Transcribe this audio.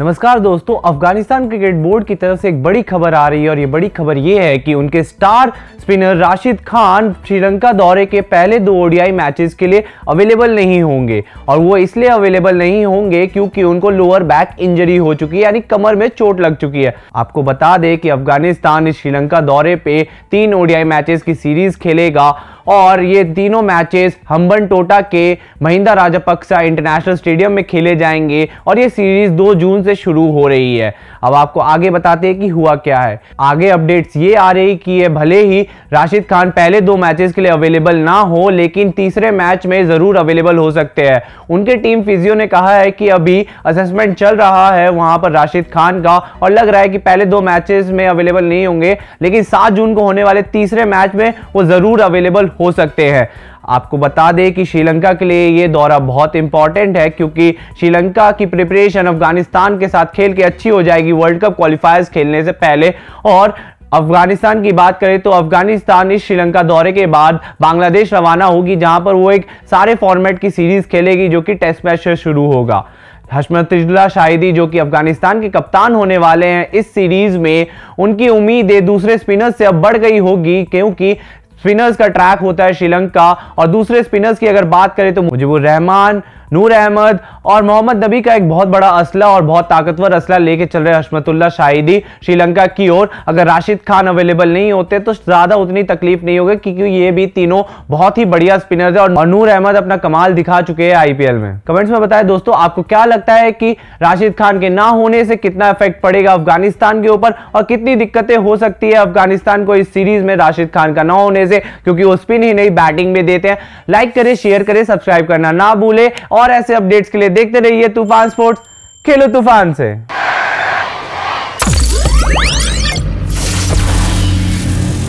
नमस्कार दोस्तों Afghanistan cricket board की तरफ से एक बड़ी खबर आ रही है और ये बड़ी खबर ये है कि उनके स्टार स्पिनर राशिद खान श्रीलंका दौरे के पहले दो ओडीआई मैचेस के लिए अवेलेबल नहीं होंगे और वो इसलिए अवेलेबल नहीं होंगे क्योंकि उनको लोअर बैक इंजरी हो चुकी है यानी कमर में चोट लग चुकी है आपको बता दें कि अफगानिस्तान इस श्रीलंका दौरे पर तीन ओडीआई मैचेस की सीरीज खेलेगा और ये तीनों मैचेस हम्बन टोटा के महिंदा राजापक्सा इंटरनेशनल स्टेडियम में खेले जाएंगे और ये सीरीज 2 जून से शुरू हो रही है अब आपको आगे बताते हैं कि हुआ क्या है आगे अपडेट्स ये आ रही कि ये भले ही राशिद खान पहले दो मैचेस के लिए अवेलेबल ना हो लेकिन तीसरे मैच में ज़रूर अवेलेबल हो सकते हैं उनके टीम फिजियो ने कहा है कि अभी असेसमेंट चल रहा है वहाँ पर राशिद खान का और लग रहा है कि पहले दो मैचेस में अवेलेबल नहीं होंगे लेकिन सात जून को होने वाले तीसरे मैच में वो ज़रूर अवेलेबल हो सकते हैं आपको बता दें कि श्रीलंका के लिए ये दौरा बहुत इंपॉर्टेंट है क्योंकि श्रीलंका की प्रिपरेशन अफगानिस्तान के साथ खेल के अच्छी हो जाएगी वर्ल्ड कप क्वालिफायर्स खेलने से पहले और अफगानिस्तान की बात करें तो अफगानिस्तान इस श्रीलंका दौरे के बाद बांग्लादेश रवाना होगी जहां पर वो एक सारे फॉर्मेट की सीरीज खेलेगी जो कि टेस्ट मैच से शुरू होगा हसमतुल्ला शाहिदी जो कि अफगानिस्तान के कप्तान होने वाले हैं इस सीरीज में उनकी उम्मीदें दूसरे स्पिनर्स से अब बढ़ गई होगी क्योंकि स्पिनर्स का ट्रैक होता है श्रीलंका और दूसरे स्पिनर्स की अगर बात करें तो मुझे वो रहमान नूर अहमद और मोहम्मद नबी का एक बहुत बड़ा असला और बहुत ताकतवर असला लेके चल रहे हशमतुल्ला शाहिदी श्रीलंका की ओर अगर राशिद खान अवेलेबल नहीं होते तो ज़्यादा उतनी तकलीफ नहीं होगी क्योंकि ये भी तीनों बहुत ही बढ़िया स्पिनर्स है और नूर अहमद अपना कमाल दिखा चुके हैं आईपीएल में कमेंट्स में बताया दोस्तों आपको क्या लगता है कि राशिद खान के ना होने से कितना इफेक्ट पड़ेगा अफगानिस्तान के ऊपर और कितनी दिक्कतें हो सकती है अफगानिस्तान को इस सीरीज में राशिद खान का ना होने से क्योंकि वो स्पिन ही नहीं बैटिंग में देते हैं लाइक करें शेयर करें सब्सक्राइब करना ना भूले और ऐसे अपडेट्स के लिए देखते रहिए तूफान स्पोर्ट्स खेलो तूफान से